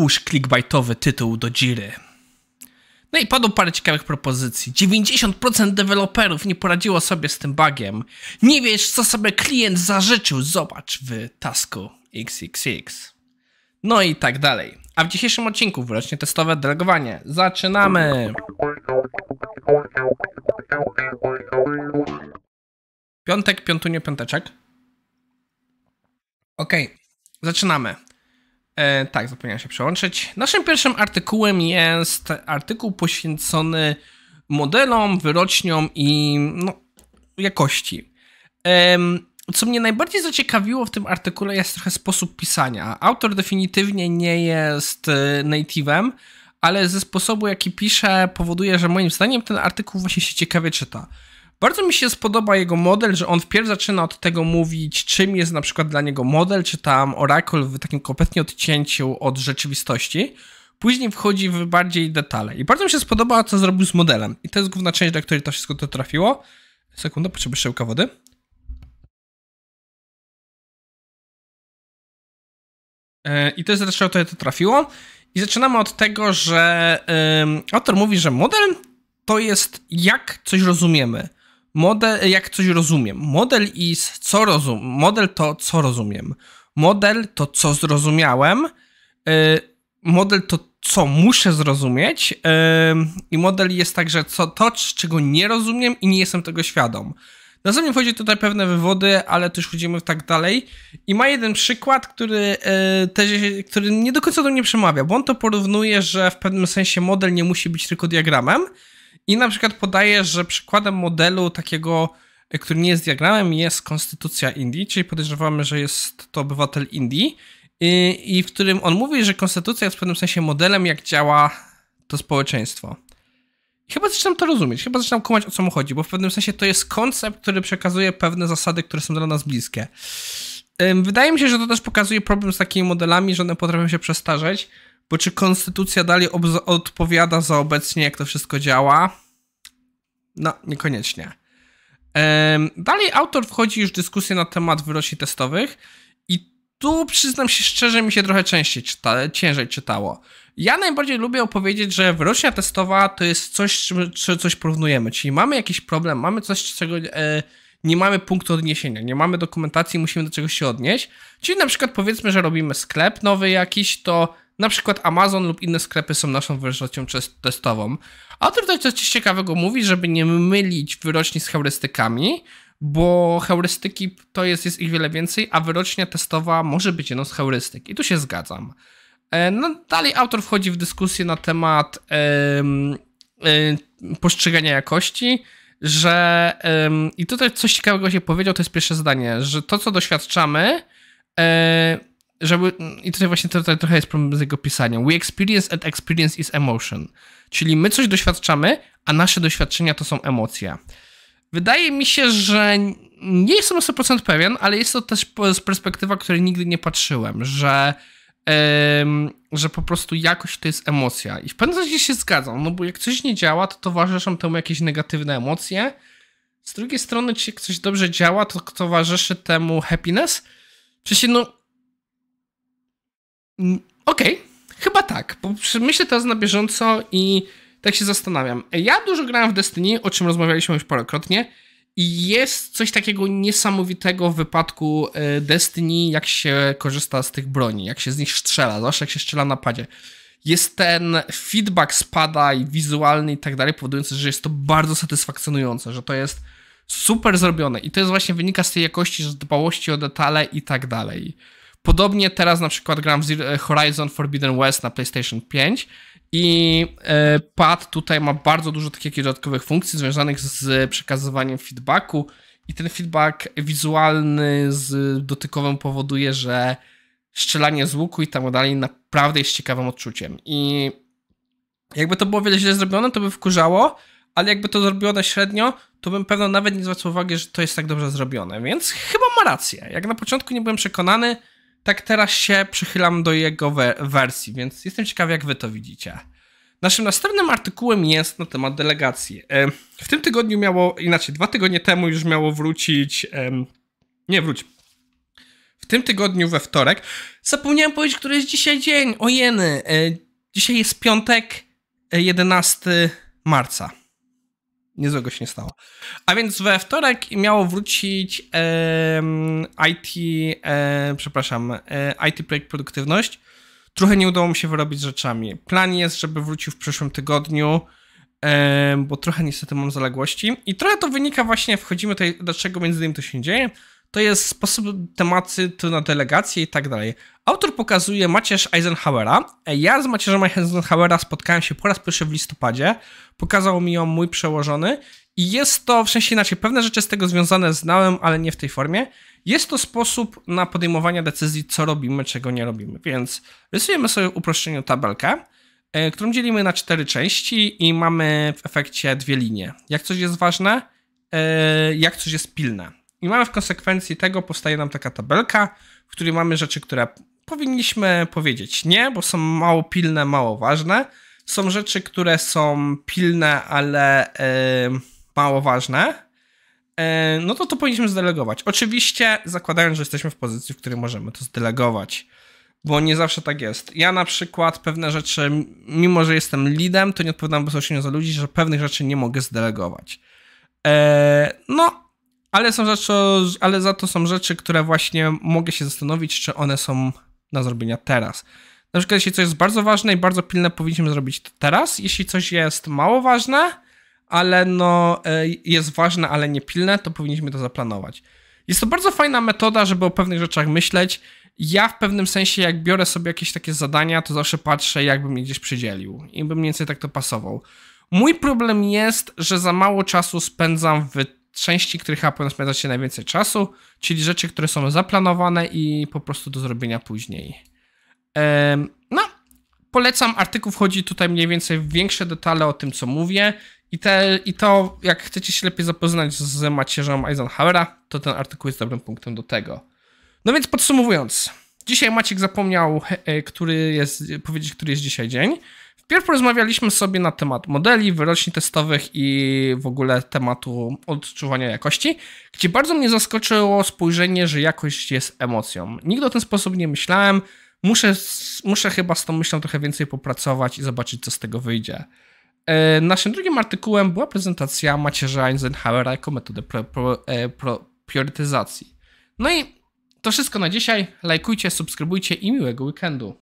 Łóż clickbaitowy tytuł do Jiry. No i padło parę ciekawych propozycji. 90% deweloperów nie poradziło sobie z tym bugiem. Nie wiesz, co sobie klient zażyczył, zobacz w tasku XXX. No i tak dalej. A w dzisiejszym odcinku wyrośnie testowe delegowanie. Zaczynamy! Piątek, piątunio, piąteczek. Ok, zaczynamy. E, tak, zapomniałem się przełączyć. Naszym pierwszym artykułem jest artykuł poświęcony modelom, wyroczniom i no, jakości. E, co mnie najbardziej zaciekawiło w tym artykule jest trochę sposób pisania. Autor definitywnie nie jest e, native'em, ale ze sposobu jaki pisze powoduje, że moim zdaniem ten artykuł właśnie się ciekawie czyta. Bardzo mi się spodoba jego model, że on wpierw zaczyna od tego mówić, czym jest na przykład dla niego model, czy tam Oracle w takim kompletnie odcięciu od rzeczywistości. Później wchodzi w bardziej detale. I bardzo mi się spodoba, co zrobił z modelem. I to jest główna część, dla której to wszystko to trafiło. Sekunda, potrzebuję szyłka wody. E, I to jest zresztą to, to trafiło. I zaczynamy od tego, że autor mówi, że model to jest jak coś rozumiemy. Model, jak coś rozumiem. Model is, co rozum. Model to, co rozumiem. Model to, co zrozumiałem. Y, model to, co muszę zrozumieć. Y, I model jest także co, to, czego nie rozumiem i nie jestem tego świadom. Na no, Następnie wchodzi tutaj pewne wywody, ale też chodzimy tak dalej. I ma jeden przykład, który, y, też, który nie do końca do mnie przemawia, bo on to porównuje, że w pewnym sensie model nie musi być tylko diagramem, i na przykład podaje, że przykładem modelu takiego, e, który nie jest diagramem, jest konstytucja Indii, czyli podejrzewamy, że jest to obywatel Indii, i, i w którym on mówi, że konstytucja jest w pewnym sensie modelem, jak działa to społeczeństwo. I chyba zaczynam to rozumieć, chyba zaczynam kumać o co mu chodzi, bo w pewnym sensie to jest koncept, który przekazuje pewne zasady, które są dla nas bliskie. Wydaje mi się, że to też pokazuje problem z takimi modelami, że one potrafią się przestarzeć, bo czy konstytucja dalej odpowiada za obecnie, jak to wszystko działa? No, niekoniecznie. Dalej autor wchodzi już w dyskusję na temat wyroci testowych i tu przyznam się szczerze, mi się trochę częściej czyta, ciężej czytało. Ja najbardziej lubię opowiedzieć, że wyrośnia testowa to jest coś, czy coś porównujemy, czyli mamy jakiś problem, mamy coś, czego e, nie mamy punktu odniesienia, nie mamy dokumentacji, musimy do czegoś się odnieść. Czyli na przykład powiedzmy, że robimy sklep nowy jakiś, to na przykład Amazon lub inne sklepy są naszą wyrocznią testową. A tutaj coś ciekawego mówi, żeby nie mylić wyroczni z heurystykami, bo heurystyki to jest, jest ich wiele więcej, a wyrocznia testowa może być jedną z heurystyk. I tu się zgadzam. E, no, dalej autor wchodzi w dyskusję na temat yy, postrzegania jakości, że i tutaj coś ciekawego się powiedział, to jest pierwsze zdanie, że to co doświadczamy e, żeby, i tutaj właśnie tutaj trochę jest problem z jego pisaniem. We experience and experience is emotion. Czyli my coś doświadczamy, a nasze doświadczenia to są emocje. Wydaje mi się, że nie jestem 100% pewien, ale jest to też z perspektywa, której nigdy nie patrzyłem, że, ym, że po prostu jakoś to jest emocja. I w pewnym sensie się zgadzam, no bo jak coś nie działa, to towarzyszą temu jakieś negatywne emocje. Z drugiej strony, jeśli coś dobrze działa, to towarzyszy temu happiness. Przecież no, Mm, okej, okay, chyba tak, bo myślę teraz na bieżąco i tak się zastanawiam. Ja dużo grałem w Destiny, o czym rozmawialiśmy już parokrotnie. I jest coś takiego niesamowitego w wypadku e, Destiny, jak się korzysta z tych broni, jak się z nich strzela, zwłaszcza jak się strzela na padzie. Jest ten feedback spada i wizualny i tak dalej, powodujący, że jest to bardzo satysfakcjonujące, że to jest super zrobione. I to jest właśnie wynika z tej jakości, z dbałości o detale i tak dalej. Podobnie teraz na przykład gram w e, Horizon Forbidden West na PlayStation 5 i e, pad tutaj ma bardzo dużo takich dodatkowych funkcji związanych z przekazywaniem feedbacku i ten feedback wizualny z dotykowym powoduje, że strzelanie z łuku i tak dalej naprawdę jest ciekawym odczuciem. I jakby to było wiele źle zrobione, to by wkurzało, ale jakby to na średnio, to bym pewno nawet nie zwracał uwagi, że to jest tak dobrze zrobione, więc chyba ma rację. Jak na początku nie byłem przekonany, tak teraz się przychylam do jego we wersji, więc jestem ciekaw, jak wy to widzicie. Naszym następnym artykułem jest na temat delegacji. W tym tygodniu miało, inaczej, dwa tygodnie temu już miało wrócić. Nie, wróć. W tym tygodniu we wtorek. Zapomniałem powiedzieć, który jest dzisiaj dzień. Ojeny. E, dzisiaj jest piątek, 11 e, marca nie złego się nie stało. A więc we wtorek miało wrócić e, IT, e, przepraszam, e, IT Projekt Produktywność. Trochę nie udało mi się wyrobić z rzeczami. Plan jest, żeby wrócił w przyszłym tygodniu, bo trochę niestety mam zaległości. I trochę to wynika właśnie, wchodzimy tutaj, dlaczego między innymi to się dzieje, to jest sposób tematy tu na delegację i tak dalej. Autor pokazuje macierz Eisenhowera. Ja z macierzem Eisenhowera spotkałem się po raz pierwszy w listopadzie. Pokazał mi ją mój przełożony i jest to, w sensie inaczej, pewne rzeczy z tego związane znałem, ale nie w tej formie. Jest to sposób na podejmowanie decyzji, co robimy, czego nie robimy. Więc rysujemy sobie w uproszczeniu tabelkę, e, którą dzielimy na cztery części i mamy w efekcie dwie linie. Jak coś jest ważne, e, jak coś jest pilne. I mamy w konsekwencji tego, powstaje nam taka tabelka, w której mamy rzeczy, które powinniśmy powiedzieć nie, bo są mało pilne, mało ważne. Są rzeczy, które są pilne, ale yy, mało ważne y, no to to powinniśmy zdelegować. Oczywiście zakładając, że jesteśmy w pozycji, w której możemy to zdelegować, bo nie zawsze tak jest. Ja na przykład pewne rzeczy, mimo że jestem leadem, to nie odpowiadam bezpośrednio za ludzi, że pewnych rzeczy nie mogę zdelegować. Y, no, ale, są rzeczy, ale za to są rzeczy, które właśnie mogę się zastanowić, czy one są na zrobienia teraz. Na przykład, jeśli coś jest bardzo ważne i bardzo pilne, powinniśmy zrobić to teraz. Jeśli coś jest mało ważne, ale no, e, jest ważne, ale nie pilne, to powinniśmy to zaplanować. Jest to bardzo fajna metoda, żeby o pewnych rzeczach myśleć. Ja w pewnym sensie, jak biorę sobie jakieś takie zadania, to zawsze patrzę, jakbym je gdzieś przydzielił i bym mniej więcej tak to pasował. Mój problem jest, że za mało czasu spędzam w części, których ja powinien spędzać się najwięcej czasu, czyli rzeczy, które są zaplanowane i po prostu do zrobienia później. No, polecam, artykuł wchodzi tutaj mniej więcej w większe detale o tym, co mówię i, te, i to, jak chcecie się lepiej zapoznać z macierzą Eisenhowera, to ten artykuł jest dobrym punktem do tego. No więc podsumowując, dzisiaj Maciek zapomniał, e, który jest, powiedzieć, który jest dzisiaj dzień. Wpierw porozmawialiśmy sobie na temat modeli, wyroczni testowych i w ogóle tematu odczuwania jakości, gdzie bardzo mnie zaskoczyło spojrzenie, że jakość jest emocją. Nigdy o ten sposób nie myślałem. Muszę, muszę chyba z tą myślą trochę więcej popracować i zobaczyć, co z tego wyjdzie. E, naszym drugim artykułem była prezentacja macierza Eisenhowera jako metodę pro, pro, e, pro, No i to wszystko na dzisiaj. Lajkujcie, subskrybujcie i miłego weekendu.